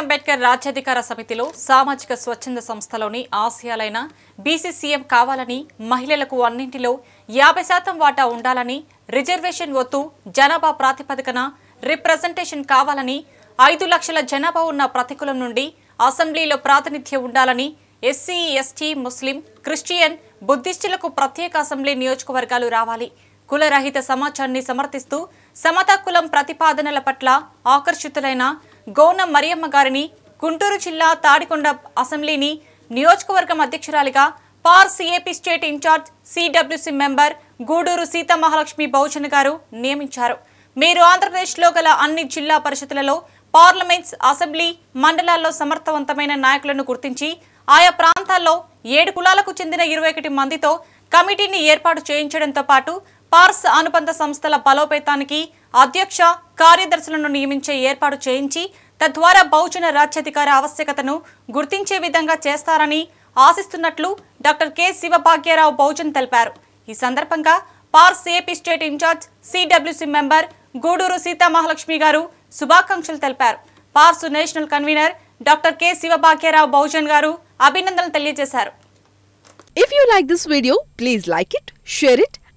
అంబేద్కర్ రాజ్యాధికార సమితిలో సామాజిక స్వచ్ఛంద సంస్థలోని ఆశయాలైన బీసీసీఎం కావాలని మహిళలకు అన్నింటిలో యాభై శాతం వాటా ఉండాలని రిజర్వేషన్ వద్దు జనాభా ప్రాతిపదికన రిప్రజెంటేషన్ కావాలని ఐదు లక్షల జనాభా ఉన్న ప్రతికూలం నుండి అసెంబ్లీలో ప్రాతినిధ్యం ఉండాలని ఎస్సీ ఎస్టీ ముస్లిం క్రిస్టియన్ బుద్ధిస్టులకు ప్రత్యేక అసెంబ్లీ నియోజకవర్గాలు రావాలి కులరహిత సమాజాన్ని సమర్థిస్తూ సమతా కులం ప్రతిపాదనల పట్ల ఆకర్షితులైన గోన మరియమ్మ గారిని గుంటూరు జిల్లా తాడికొండ అసెంబ్లీని నియోజకవర్గం అధ్యక్షురాలిగా పార్ సిఏపీ state in-charge CWC member Guduru Sitamahalakshmi Bahujan గారు నియమించారు మీరు ఆంధ్రప్రదేశ్లో గల అన్ని జిల్లా పరిషత్లలో పార్లమెంట్స్ అసెంబ్లీ మండలాల్లో సమర్థవంతమైన నాయకులను గుర్తించి ఆయా ప్రాంతాల్లో ఏడు కులాలకు చెందిన ఇరవై మందితో కమిటీని ఏర్పాటు చేయించడంతో పాటు పార్స్ అనుబంధ సంస్థల బలోపేతానికి అధ్యక్ష కార్యదర్శులను నియమించే ఏర్పాటు చేయించి తద్వారా బహుజన రాజ్యాధికార ఆవశ్యకతను గుర్తించే విధంగా చేస్తారని ఆశిస్తున్నట్లు డాక్టర్ కె శివభాగ్యరావు బహుజన్ తెలిపారు ఈ సందర్భంగా PARS AP state in-charge CWC member Guduru Sitamahalakshmi గారు శుభాకాంక్షలు తెలిపారు PARS national convener doctor K Shivabhagyarao Bahujan గారు అభినందనలు తెలియజేశారు if you like this video please like it share it